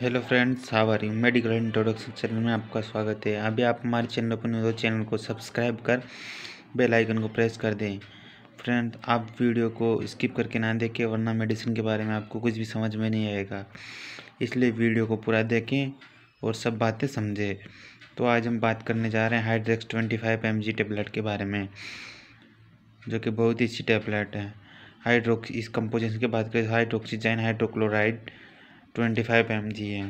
hello friends हावारी medical introduction channel में आपका स्वागत है अभी आप हमारे चैनल पर नहीं हो तो चैनल को सब्सक्राइब कर बेल आइकन को प्रेस कर दें फ्रेंड आप वीडियो को स्किप करके ना देखें वरना मेडिसिन के बारे में आपको कुछ भी समझ में नहीं आएगा इसलिए वीडियो को पूरा देखें और सब बातें समझें तो आज हम बात करने जा रहे हैं Hydrex twenty five M G tablet के बारे में जो कि बहुत ही अच्छी टेबलेट है हाइड्रोक्सी इस कंपोजिशन की बात करें हाइड्रोक्सीजाइन तो hydrochloride twenty five M G है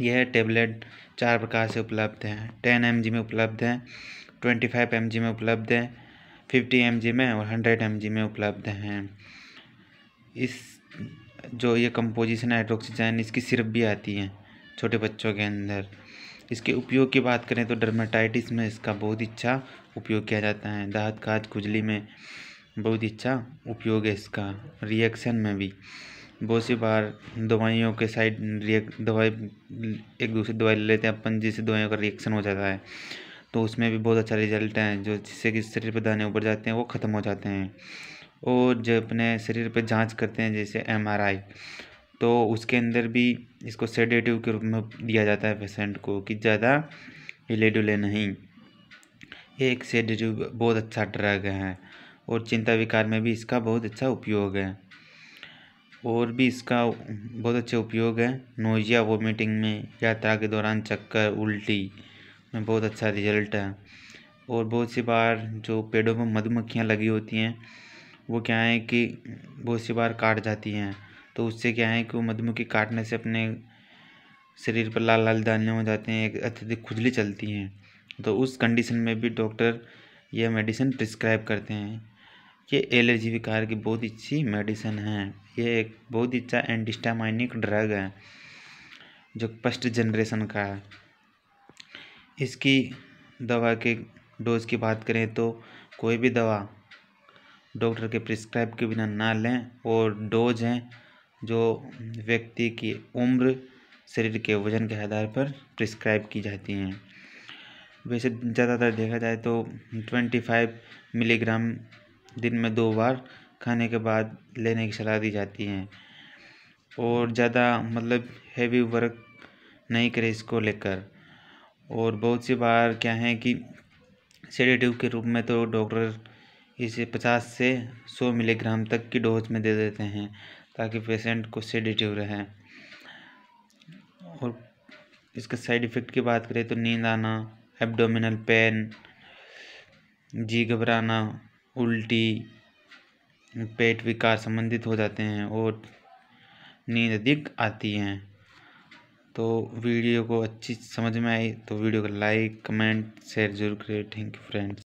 यह टेबलेट चार प्रकार से उपलब्ध हैं टेन एम जी में उपलब्ध हैं ट्वेंटी फाइव एम जी में उपलब्ध हैं फिफ्टी एम जी में और हंड्रेड एम जी में उपलब्ध हैं इस जो ये कंपोजिशन हाइड्रोक्सीजन इसकी सिरप भी आती है छोटे बच्चों के अंदर इसके उपयोग की बात करें तो डर्माटाइटिस में इसका बहुत अच्छा उपयोग किया जाता है दाहत काज खुजली में बहुत अच्छा उपयोग है इसका रिएक्शन में भी बहुत सी बार दवाइयों के साइड रिएक्ट दवाई एक दूसरी दवाई ले लेते हैं अपन जिससे दवाइयों का रिएक्शन हो जाता है तो उसमें भी बहुत अच्छा रिजल्ट है जो जिससे कि शरीर पर दाने उभर जाते हैं वो ख़त्म हो जाते हैं और जो अपने शरीर पर जांच करते हैं जैसे एम तो उसके अंदर भी इसको सेडेटिव के रूप में दिया जाता है पेशेंट को कि ज़्यादा हिले डुले नहीं ये एक सेडेटिव बहुत अच्छा ड्रग है और चिंता विकार में भी इसका बहुत अच्छा उपयोग है और भी इसका बहुत अच्छे उपयोग है नोज़िया वोमिटिंग में यात्रा के दौरान चक्कर उल्टी में बहुत अच्छा रिजल्ट है और बहुत सी बार जो पेड़ों में मधुमक्खियाँ लगी होती हैं वो क्या है कि बहुत सी बार काट जाती हैं तो उससे क्या है कि वो मधुमक्खी काटने से अपने शरीर पर लाल लाल दाने हो जाते हैं अत्यधिक खुजली चलती हैं तो उस कंडीशन में भी डॉक्टर यह मेडिसिन प्रिस्क्राइब करते हैं ये एलर्जी विकार की बहुत अच्छी मेडिसिन है ये एक बहुत अच्छा एंटीस्टामाइनिक ड्रग है जो फर्स्ट जनरेशन का है इसकी दवा के डोज की बात करें तो कोई भी दवा डॉक्टर के प्रिस्क्राइब के बिना ना लें और डोज हैं जो व्यक्ति की उम्र शरीर के वजन के आधार पर प्रिस्क्राइब की जाती हैं वैसे ज़्यादातर देखा जाए तो ट्वेंटी फाइव मिलीग्राम दिन में दो बार खाने के बाद लेने की सलाह दी जाती है और ज़्यादा मतलब हैवी वर्क नहीं करें इसको लेकर और बहुत सी बार क्या है कि सेडेटिव के रूप में तो डॉक्टर इसे 50 से 100 मिलीग्राम तक की डोज में दे देते हैं ताकि पेशेंट को सेडेटिव रहे और इसका साइड इफ़ेक्ट की बात करें तो नींद आना एब्डोमिनल पेन जी घबराना उल्टी पेट विकार संबंधित हो जाते हैं और नींद अधिक आती हैं तो वीडियो को अच्छी समझ में आई तो वीडियो को लाइक कमेंट शेयर जरूर करें थैंक यू फ्रेंड्स